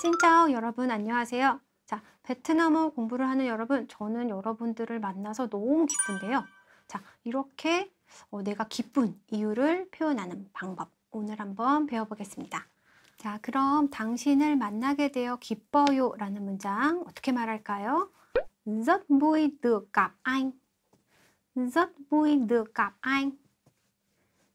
신짜오 여러분 안녕하세요. 자, 베트남어 공부를 하는 여러분, 저는 여러분들을 만나서 너무 기쁜데요. 자, 이렇게 어, 내가 기쁜 이유를 표현하는 방법 오늘 한번 배워보겠습니다. 자, 그럼 당신을 만나게 되어 기뻐요 라는 문장 어떻게 말할까요? Rất vui được gặp anh.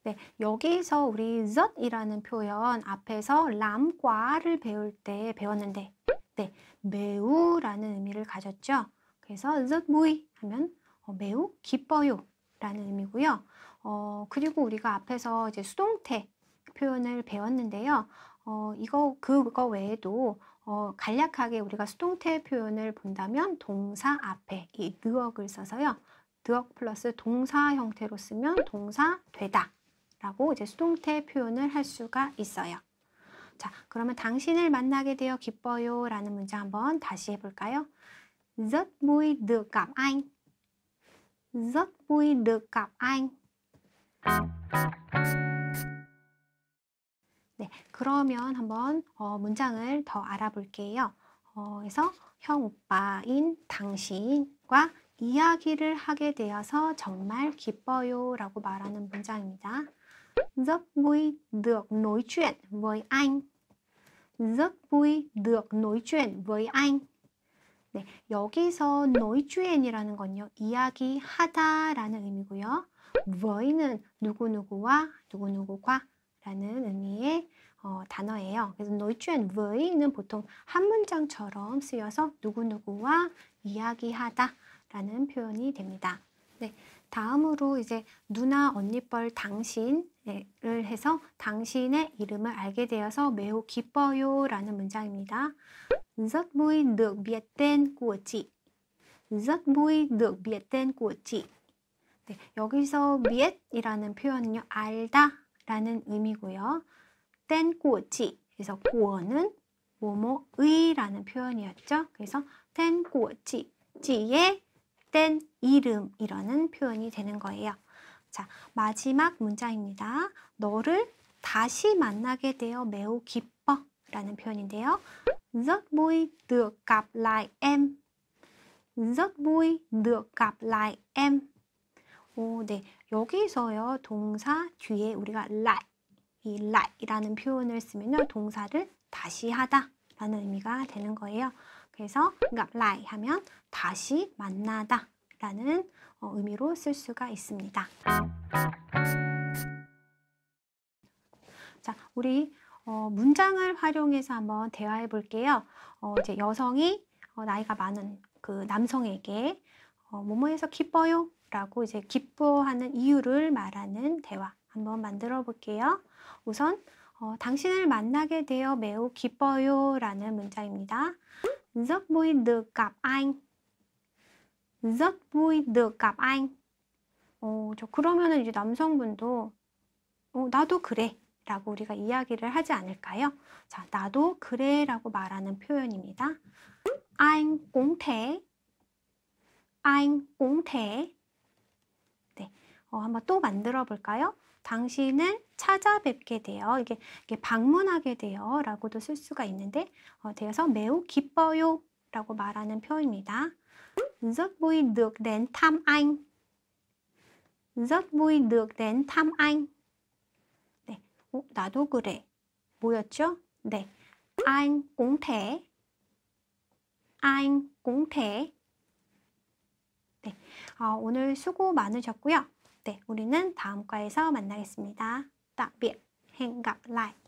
네, 여기서 우리 t 이라는 표현 앞에서 람과를 배울 때 배웠는데 네, 매우라는 의미를 가졌죠. 그래서 zot 젖 무이 하면 어, 매우 기뻐요 라는 의미고요. 어, 그리고 우리가 앞에서 이제 수동태 표현을 배웠는데요. 어, 이거 그거 외에도 어, 간략하게 우리가 수동태 표현을 본다면 동사 앞에 이 t 느억을 써서요. t 느억 플러스 동사 형태로 쓰면 동사 되다 라고 이제 수동태 표현을 할 수가 있어요. 자, 그러면 당신을 만나게 되어 기뻐요 라는 문장 한번 다시 해볼까요? Rất vui được gặp anh. Rất vui được gặp anh. 네, 그러면 한번 어, 문장을 더 알아볼게요. 어, 그래서 형 오빠인 당신과 이야기를 하게 되어서 정말 기뻐요 라고 말하는 문장입니다. rất vui được nói chuyện với anh. rất vui được nói chuyện với anh. 네, 여기서 nói chuyện 이라는 건요. 이야기하다라는 의미고요. v e r 는 누구누구와 누구누구과 라는 의미의 어, 단어예요. 그래서 nói chuyện v e r 는 보통 한 문장처럼 쓰여서 누구누구와 이야기하다 라는 표현이 됩니다. 네, 다음으로 이제 누나 언니뻘 당신 를 해서 당신의 이름을 알게 되어서 매우 기뻐요 라는 문장입니다. Rất vui được biết tên của chị. Rất vui được biết tên của chị. 네, 여기서 biet이라는 표현은요. 알다 라는 의미고요. tên của chị. 그래서 구어는 뭐뭐의 라는 표현이었죠. 그래서 tên của chị. 지의 tên 이름이라는 표현이 되는 거예요. 자, 마지막 문장입니다. 너를 다시 만나게 되어 매우 기뻐 라는 표현인데요. Rất vui được gặp lại em. Rất vui được gặp lại em. 오, 네. 여기서요, 동사 뒤에 우리가 lại, 이 like이라는 표현을 쓰면 동사를 다시 하다 라는 의미가 되는 거예요. 그래서 gặp 그러니까 lại 하면 다시 만나다 라는 어, 의미로 쓸 수가 있습니다. 자, 우리 어, 문장을 활용해서 한번 대화해 볼게요. 어, 이제 여성이 어, 나이가 많은 그 남성에게 어, 뭐뭐해서 기뻐요? 라고 이제 기뻐하는 이유를 말하는 대화 한번 만들어 볼게요. 우선 어, 당신을 만나게 되어 매우 기뻐요 라는 문장입니다. Rất vui đ rất vui được gặp anh. 어, 저 그러면은 이제 남성분도 어, 나도 그래 라고 우리가 이야기를 하지 않을까요? 자, 나도 그래 라고 말하는 표현입니다. I'm h c I'm g thế. anh cũng thế. 네. 어, 한번 또 만들어 볼까요? 당신을 찾아뵙게 되어 이게, 이게 방문하게 되어 라고도 쓸 수가 있는데 어, 되어서 매우 기뻐요 라고 말하는 표현입니다. Rất vui được đến thăm anh. Rất vui được đến thăm anh. 네, 어, 나도 그래. 뭐였죠? 네, anh cũng thế. Anh cũng thế. 네, 어, ờ, 오늘 수고 많으셨고요. 네, 우리는 다음 과에서 만나겠습니다. tạm biệt, hẹn gặp lại.